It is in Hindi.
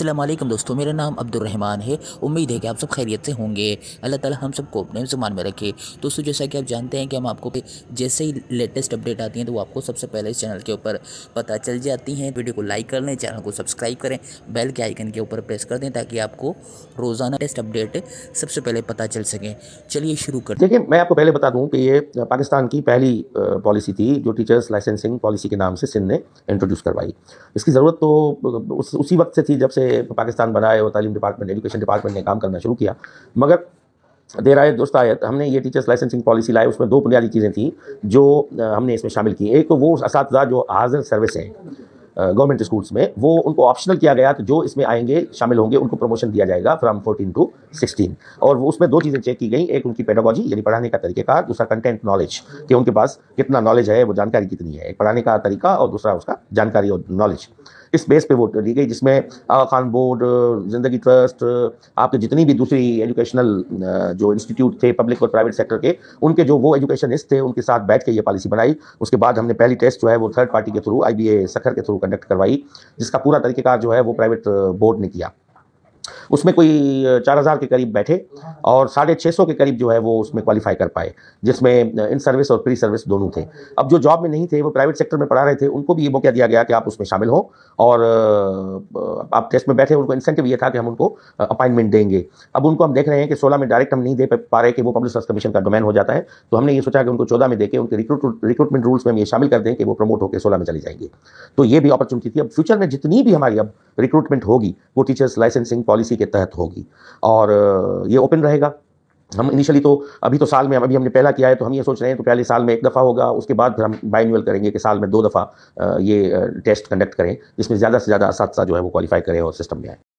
अस्सलाम दोस्तों मेरा नाम अब्दुलरहमान है उम्मीद है कि आप सब खैरियत से होंगे अल्लाह ताला हम सबको अपने ज़ुमान में रखे दोस्तों जैसा कि आप जानते हैं कि हम आपको जैसे ही लेटेस्ट अपडेट आती हैं तो वो आपको सबसे पहले इस चैनल के ऊपर पता चल जाती हैं वीडियो को लाइक कर लें चैनल को सब्सक्राइब करें बेल के आइकन के ऊपर प्रेस कर दें ताकि आपको रोज़ाना टेस्ट अपडेट सबसे पहले पता चल सकें चलिए शुरू कर देखिए मैं आपको पहले बता दूँ कि ये पाकिस्तान की पहली पॉलिसी थी जो टीचर्स लाइसेंसिंग पॉलिसी के नाम से सिंध ने इंट्रोड्यूस करवाई इसकी ज़रूरत तो उसी वक्त से थी जब से पाकिस्तान बना है और तालीम डिपार्टमेंट एजुकेशन डिपार्टमेंट ने काम करना शुरू किया मगर देर आए दोस्त आयत तो हमने ये टीचर्स लाइसेंसिंग पॉलिसी लाई उसमें दो बुनियादी चीज़ें थी जो हमने इसमें शामिल की एक तो वो उस जो हाजिर सर्विस हैं गवर्नमेंट स्कूल्स में वो उनको ऑप्शनल किया गया तो जो इसमें आएंगे शामिल होंगे उनको प्रमोशन दिया जाएगा फ्रॉम फोर्टीन टू सिक्सटीन और वो उसमें दो चीज़ें चेक की गई एक उनकी पेडागोजी यानी पढ़ाने का तरीके का दूसरा कंटेंट नॉलेज कि उनके पास कितना नॉलेज है वो जानकारी कितनी है एक पढ़ाने का तरीका और दूसरा उसका जानकारी और नॉलेज इस बेस पे वोट दी गई जिसमें आगा खान बोर्ड जिंदगी ट्रस्ट आपके जितनी भी दूसरी एजुकेशनल जो इंस्टीट्यूट थे पब्लिक और प्राइवेट सेक्टर के उनके जो वो एजुकेशनिस्ट थे उनके साथ बैठ के ये पॉलिसी बनाई उसके बाद हमने पहली टेस्ट जो है वो थर्ड पार्टी के थ्रू आई सखर के थ्रू कंडक्ट करवाई जिसका पूरा तरीकेकार जो है वो प्राइवेट बोर्ड ने किया उसमें कोई चार हज़ार के करीब बैठे और साढ़े छः सौ के करीब जो है वो उसमें क्वालिफाई कर पाए जिसमें इन सर्विस और प्री सर्विस दोनों थे अब जो जॉब में नहीं थे वो प्राइवेट सेक्टर में पढ़ा रहे थे उनको भी ये मौका दिया गया कि आप उसमें शामिल हों और आप टेस्ट में बैठे उनको इंसेंटिव ये था कि हम उनको अपॉइंटमेंट देंगे अब उनको हम देख रहे हैं कि सोलह में डायरेक्ट हम नहीं दे पा रहे कि वो पब्लिक सर्विस कमीशन का डोमेन हो जाता है तो हमने ये सोचा कि उनको चौदह में देखें उनके रिक्रूट रिक्रूटमेंट रूल्स में हम ये शामिल कर दें कि वो प्रमोट होकर सोलह में चली जाएंगे तो ये भी अपॉर्चुनिटी थी अब फ्यूचर में जितनी भी हमारी अब रिक्रूटमेंट होगी वो टीचर्स लाइसेंसिंग पॉलिसी के तहत होगी और ये ओपन रहेगा हम इनिशियली तो अभी तो साल में अभी हमने पहला किया है तो हम ये सोच रहे हैं तो पहले साल में एक दफ़ा होगा उसके बाद फिर हम बाइनअल करेंगे कि साल में दो दफ़ा ये टेस्ट कंडक्ट करें जिसमें ज़्यादा से ज़्यादा इस जो है वो क्वालिफाई करें और सिस्टम में आए